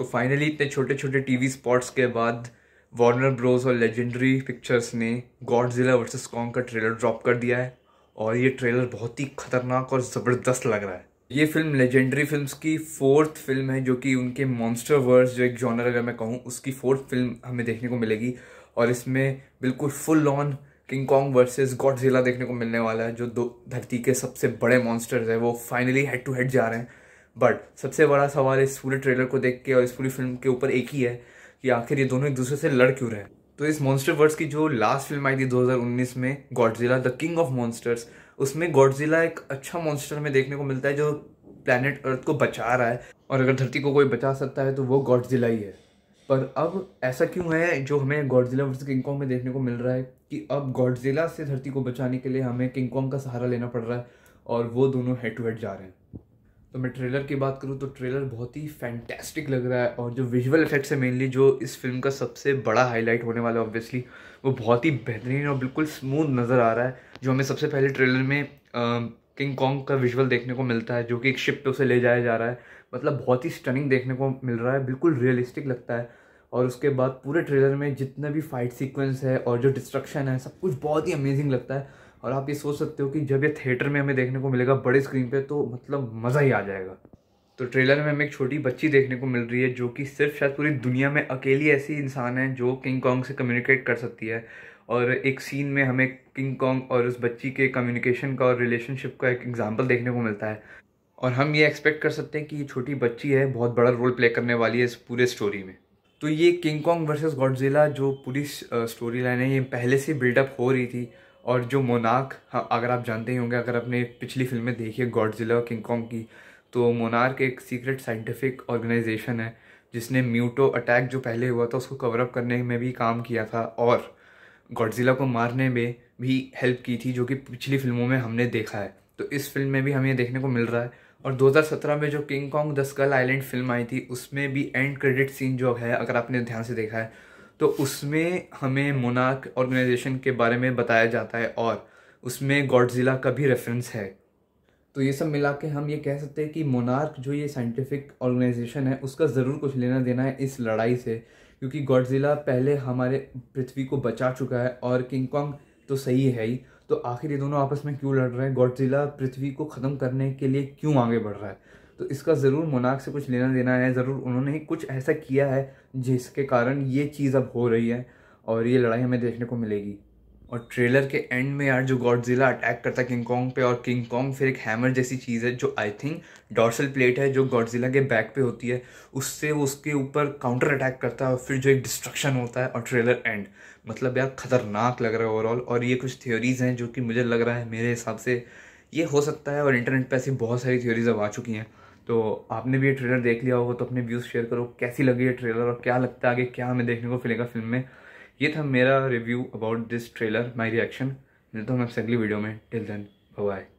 तो फाइनली इतने छोटे छोटे टीवी स्पॉट्स के बाद वार्नर ब्रोज और लेजेंडरी पिक्चर्स ने गॉड जिला वर्सेस कॉन्ग का ट्रेलर ड्रॉप कर दिया है और ये ट्रेलर बहुत ही खतरनाक और ज़बरदस्त लग रहा है ये फिल्म लेजेंडरी फिल्म्स की फोर्थ फिल्म है जो कि उनके मॉन्स्टर वर्स जो एक जॉनर अगर मैं कहूँ उसकी फोर्थ फिल्म हमें देखने को मिलेगी और इसमें बिल्कुल full on King Kong versus God देखने को मिलने वाला है जो दो धरती के सबसे बड़े मॉन्स्टर्स हैं वो फाइनली हेड टू हेड जा रहे हैं बट सबसे बड़ा सवाल इस पूरे ट्रेलर को देख के और इस पूरी फिल्म के ऊपर एक ही है कि आखिर ये दोनों एक दूसरे से लड़ क्यों रहे तो इस मॉन्स्टर वर्स की जो लास्ट फिल्म आई थी 2019 में Godzilla the king of monsters उसमें गॉडजिला एक अच्छा मॉन्स्टर में देखने को मिलता है जो प्लानट अर्थ को बचा रहा है और अगर धरती को कोई बचा सकता है तो वो गॉडजिला ही है पर अब ऐसा क्यों है जो हमें गॉडजिला वर्स किंग कॉन्ग में देखने को मिल रहा है कि अब गॉडजिला से धरती को बचाने के लिए हमें किंग कॉन्ग का सहारा लेना पड़ रहा है और वो दोनों हेड टू हेड जा रहे हैं तो मैं ट्रेलर की बात करूँ तो ट्रेलर बहुत ही फैंटेस्टिक लग रहा है और जो विजुअल इफेक्ट्स है मेनली जो इस फिल्म का सबसे बड़ा हाईलाइट होने वाला है ऑब्वियसली वो बहुत ही बेहतरीन और बिल्कुल स्मूथ नज़र आ रहा है जो हमें सबसे पहले ट्रेलर में किंग कॉन्ग का विजुअल देखने को मिलता है जो कि एक शिप पे उसे ले जाया जा रहा है मतलब बहुत ही स्टनिंग देखने को मिल रहा है बिल्कुल रियलिस्टिक लगता है और उसके बाद पूरे ट्रेलर में जितने भी फाइट सीक्वेंस है और जो डिस्ट्रक्शन है सब कुछ बहुत ही अमेजिंग लगता है और आप ये सोच सकते हो कि जब ये थिएटर में हमें देखने को मिलेगा बड़े स्क्रीन पे तो मतलब मज़ा ही आ जाएगा तो ट्रेलर में हमें एक छोटी बच्ची देखने को मिल रही है जो कि सिर्फ शायद पूरी दुनिया में अकेली ऐसी इंसान है जो किंग कॉन्ग से कम्युनिकेट कर सकती है और एक सीन में हमें किंग कॉन्ग और उस बच्ची के कम्युनिकेशन का और रिलेशनशिप का एक एग्जाम्पल देखने को मिलता है और हम ये एक्सपेक्ट कर सकते हैं कि ये छोटी बच्ची है बहुत बड़ा रोल प्ले करने वाली है इस पूरे स्टोरी में तो ये किंग कॉन्ग वर्सेस गॉडजिला जो पूरी स्टोरी लाइन है ये पहले से बिल्डअप हो रही थी और जो मोनार्क हाँ, अगर आप जानते ही होंगे अगर आपने पिछली फिल्में देखी है गॉडजिला और किंग कॉन्ग की तो मोनार्क एक सीक्रेट साइंटिफिक ऑर्गेनाइजेशन है जिसने म्यूटो अटैक जो पहले हुआ था उसको कवरअप करने में भी काम किया था और गॉडजिला को मारने में भी हेल्प की थी जो कि पिछली फिल्मों में हमने देखा है तो इस फिल्म में भी हमें देखने को मिल रहा है और 2017 में जो King Kong the Skull Island film आई थी उसमें भी एंड क्रेडिट सीन जो है अगर आपने ध्यान से देखा है तो उसमें हमें मोनाक ऑर्गेनाइजेशन के बारे में बताया जाता है और उसमें गॉडजिला का भी रेफरेंस है तो ये सब मिला के हम ये कह सकते हैं कि मोनार्क जो ये साइंटिफिक ऑर्गेनाइजेशन है उसका ज़रूर कुछ लेना देना है इस लड़ाई से क्योंकि गॉडजिला पहले हमारे पृथ्वी को बचा चुका है और किंग कॉन्ग तो सही है ही तो आखिर ये दोनों आपस में क्यों लड़ रहे हैं गॉडजिला पृथ्वी को ख़त्म करने के लिए क्यों आगे बढ़ रहा है तो इसका ज़रूर मुनाक से कुछ लेना देना है ज़रूर उन्होंने ही कुछ ऐसा किया है जिसके कारण ये चीज़ अब हो रही है और ये लड़ाई हमें देखने को मिलेगी और ट्रेलर के एंड में यार जो गॉडजिला अटैक करता है किंग कॉन्ग पे और किंग कॉन्ग फिर एक हैमर जैसी चीज़ है जो आई थिंक डॉर्सल प्लेट है जो गॉडजिला के बैक पे होती है उससे वो उसके ऊपर काउंटर अटैक करता है और फिर जो एक डिस्ट्रक्शन होता है और ट्रेलर एंड मतलब यार खतरनाक लग रहा है ओवरऑल और ये कुछ थ्योरीज हैं जो कि मुझे लग रहा है मेरे हिसाब से ये हो सकता है और इंटरनेट पर ऐसी बहुत सारी थ्योरीज अब आ चुकी हैं तो आपने भी ये ट्रेलर देख लिया होगा तो अपने व्यूज़ शेयर करो कैसी लगी ये ट्रेलर और क्या लगता है आगे क्या हमें देखने को मिलेगा फिल्म में ये था मेरा review about this trailer my reaction मिलता हूँ मैं अगली वीडियो में टिल देन बाय